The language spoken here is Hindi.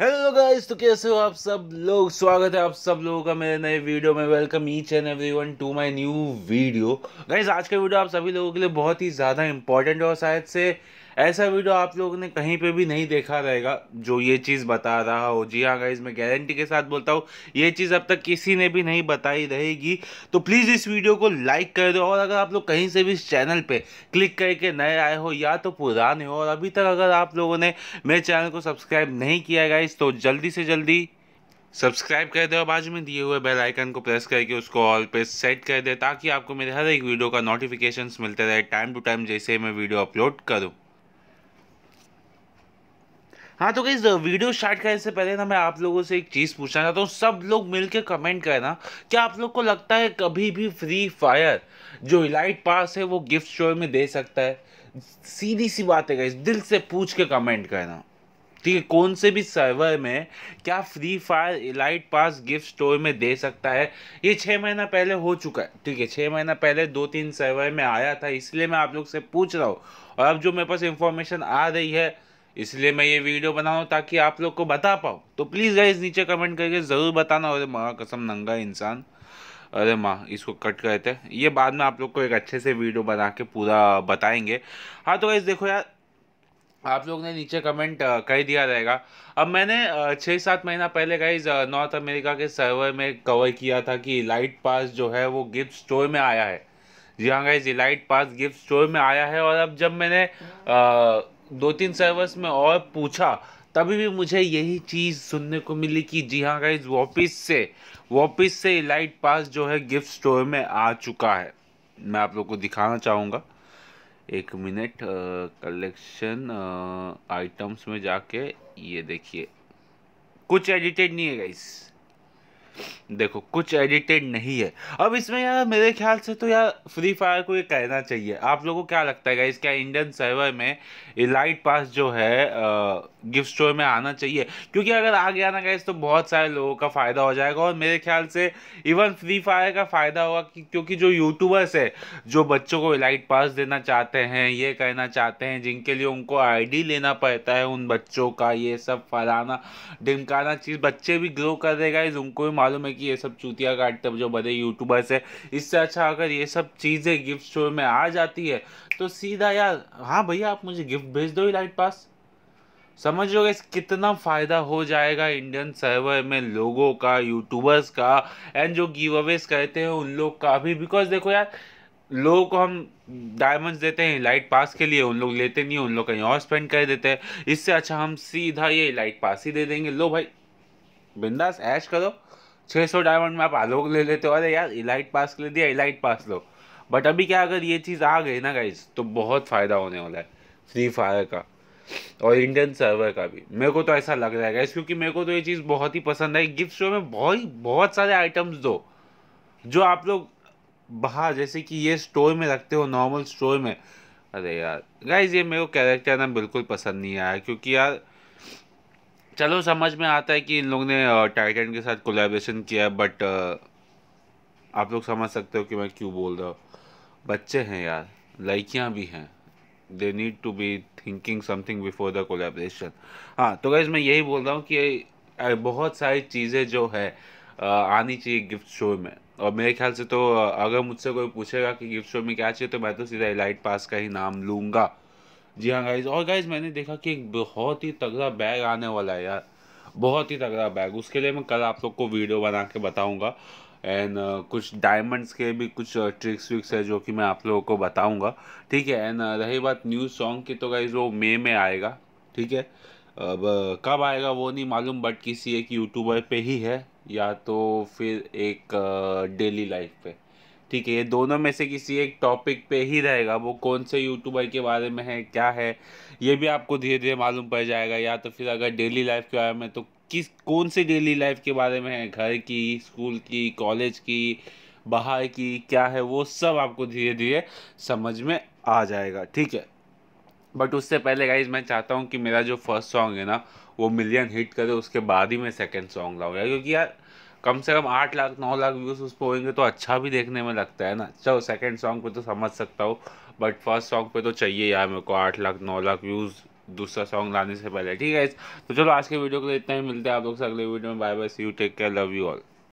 हेलो गाइस तो कैसे हो आप सब लोग स्वागत है आप सब लोगों का मेरे नए वीडियो में welcome each and everyone to my new video guys आज का वीडियो आप सभी लोगों के लिए बहुत ही ज़्यादा इंपॉर्टेंट और शायद से ऐसा वीडियो आप लोगों ने कहीं पे भी नहीं देखा रहेगा जो ये चीज़ बता रहा हो जी हाँ गाइज मैं गारंटी के साथ बोलता हूँ ये चीज़ अब तक किसी ने भी नहीं बताई रहेगी तो प्लीज़ इस वीडियो को लाइक कर दो और अगर आप लोग कहीं से भी इस चैनल पर क्लिक करके नए आए हो या तो पुराने हो और अभी तक अगर आप लोगों ने मेरे चैनल को सब्सक्राइब नहीं किया गाइज तो जल्दी से जल्दी सब्सक्राइब कर दे और बाजू में दिए हुए बेल आइकन को प्रेस करके उसको ऑल पे सेट कर दे ताकि आपको मेरे हर एक वीडियो का नोटिफिकेशंस मिलते रहे टाइम टू टाइम जैसे मैं वीडियो अपलोड करूँ हाँ तो गई वीडियो स्टार्ट करने से पहले ना मैं आप लोगों से एक चीज़ पूछना चाहता हूँ सब लोग मिलकर कमेंट करना क्या आप लोग को लगता है कभी भी फ्री फायर जो इलाइट पास है वो गिफ्ट स्टोर में दे सकता है सीधी सी बात है गई दिल से पूछ के कमेंट करना ठीक है कौन से भी सर्वर में क्या free fire elite pass gift store में दे सकता है ये छः महीना पहले हो चुका है ठीक है छः महीना पहले दो तीन सर्वर में आया था इसलिए मैं आप लोग से पूछ रहा हूँ और अब जो मेरे पास इंफॉर्मेशन आ रही है इसलिए मैं ये वीडियो बना रहा हूँ ताकि आप लोग को बता पाऊँ तो प्लीज़ गाइज नीचे कमेंट करके ज़रूर बताना अरे माँ कसम नंगा इंसान अरे माँ इसको कट करते हैं ये बाद में आप लोग को एक अच्छे से वीडियो बना के पूरा बताएंगे हाँ तो गाइज देखो यार आप लोग ने नीचे कमेंट कर दिया रहेगा अब मैंने छः सात महीना पहले गाइज नॉर्थ अमेरिका के सर्वर में कवर किया था कि लाइट पास जो है वो गिफ्ट स्टोर में आया है जी हाँ guys light pass gift store में आया है और अब जब मैंने आ, दो तीन सर्वर्स में और पूछा तभी भी मुझे यही चीज़ सुनने को मिली कि जी हाँ गाइज वापिस से वापिस से लाइट पास जो है गिफ्ट स्टोर में आ चुका है मैं आप लोग को दिखाना चाहूँगा एक मिनट कलेक्शन आइटम्स में जाके ये देखिए कुछ एडिटेड नहीं है गाइस देखो कुछ एडिटेड नहीं है अब इसमें यार मेरे ख्याल से तो यार फ्री फायर को ये कहना चाहिए आप लोगों को क्या लगता है इसका इंडियन सर्वर में लाइट पास जो है आ, गिफ्ट स्टोर में आना चाहिए क्योंकि अगर आ गया ना गैस तो बहुत सारे लोगों का फ़ायदा हो जाएगा और मेरे ख्याल से इवन फ्री फायर का फ़ायदा होगा क्योंकि जो यूट्यूबर्स है जो बच्चों को इलाइट पास देना चाहते हैं ये कहना चाहते हैं जिनके लिए उनको आईडी लेना पड़ता है उन बच्चों का ये सब फलाना ढिमकाना चीज़ बच्चे भी ग्रो कर देगा इस उनको भी मालूम है कि ये सब चूतिया काटते जो बड़े यूट्यूबर्स है इससे अच्छा अगर ये सब चीज़ें गिफ्ट स्टोर में आ जाती है तो सीधा यार हाँ भैया आप मुझे गिफ्ट भेज दो इलाइट पास समझ इस कितना फ़ायदा हो जाएगा इंडियन सर्वर में लोगों का यूट्यूबर्स का एंड जो गिव अवेज करते हैं उन लोग का भी बिकॉज देखो यार लोगों को हम डायमंड्स देते हैं लाइट पास के लिए उन लोग लेते नहीं उन लोग कहीं और स्पेंड कर देते हैं इससे अच्छा हम सीधा ये लाइट पास ही दे देंगे लो भाई बिंदास ऐश करो 600 डायमंड में आप आलोक ले लेते हो अरे यार इलाइट पास के लिए दिया इलाइट पास लो बट अभी क्या अगर ये चीज़ आ गई ना गाइज तो बहुत फ़ायदा होने वाला है फ्री फायर का और इंडियन सर्वर का भी मेरे को तो ऐसा लग रहा है गैस क्योंकि मेरे को तो ये चीज़ बहुत ही पसंद है गिफ्ट शो में बहुत ही बहुत सारे आइटम्स दो जो आप लोग बाहर जैसे कि ये स्टोर में रखते हो नॉर्मल स्टोर में अरे यार गाइज ये मेरे को कैरेक्टर ना बिल्कुल पसंद नहीं आया क्योंकि यार चलो समझ में आता है कि इन लोग ने टाइटन के साथ कोलेब्रेशन किया बट आप लोग समझ सकते हो कि मैं क्यों बोल रहा हूँ बच्चे हैं यार लड़कियाँ भी हैं they need to be thinking something before the collaboration हाँ तो गाइज मैं यही बोल रहा हूँ कि बहुत सारी चीज़ें जो है आनी चाहिए गिफ्ट शो में और मेरे ख्याल से तो अगर मुझसे कोई पूछेगा कि गिफ्ट शो में क्या चाहिए तो मैं तो सीधा इलाइट पास का ही नाम लूँगा जी हाँ गाइज और गाइज मैंने देखा कि एक बहुत ही तगड़ा बैग आने वाला है यार बहुत ही तगड़ा बैग उसके लिए मैं कल आप लोग को वीडियो बना के बताऊँगा एंड uh, कुछ डायमंड्स के भी कुछ ट्रिक्स uh, विक्स है जो कि मैं आप लोगों को बताऊंगा ठीक है एंड uh, रही बात न्यू सॉन्ग की तो गाइज वो मे में आएगा ठीक है अब कब आएगा वो नहीं मालूम बट किसी एक यूट्यूबर पे ही है या तो फिर एक डेली लाइफ पे ठीक है ये दोनों में से किसी एक टॉपिक पे ही रहेगा वो कौन से यूट्यूबर के बारे में है क्या है ये भी आपको धीरे धीरे मालूम पड़ जाएगा या तो फिर अगर डेली लाइफ के बारे में तो किस कौन सी डेली लाइफ के बारे में है घर की स्कूल की कॉलेज की बाहर की क्या है वो सब आपको धीरे धीरे समझ में आ जाएगा ठीक है बट उससे पहले गाइज मैं चाहता हूँ कि मेरा जो फर्स्ट सॉन्ग है ना वो मिलियन हिट करे उसके बाद ही मैं सेकेंड सॉन्ग लाऊंगा क्योंकि यार कम से कम आठ लाख नौ लाख व्यूज़ उस पर होंगे तो अच्छा भी देखने में लगता है ना चलो सेकेंड सॉन्ग पे तो समझ सकता हूँ बट फर्स्ट सॉन्ग पे तो चाहिए यार मेरे को आठ लाख नौ लाख व्यूज़ दूसरा सॉन्ग लाने से पहले ठीक है तो चलो आज के वीडियो को इतना ही मिलते हैं आप लोग से अगले वीडियो में bye bye see you take care love you all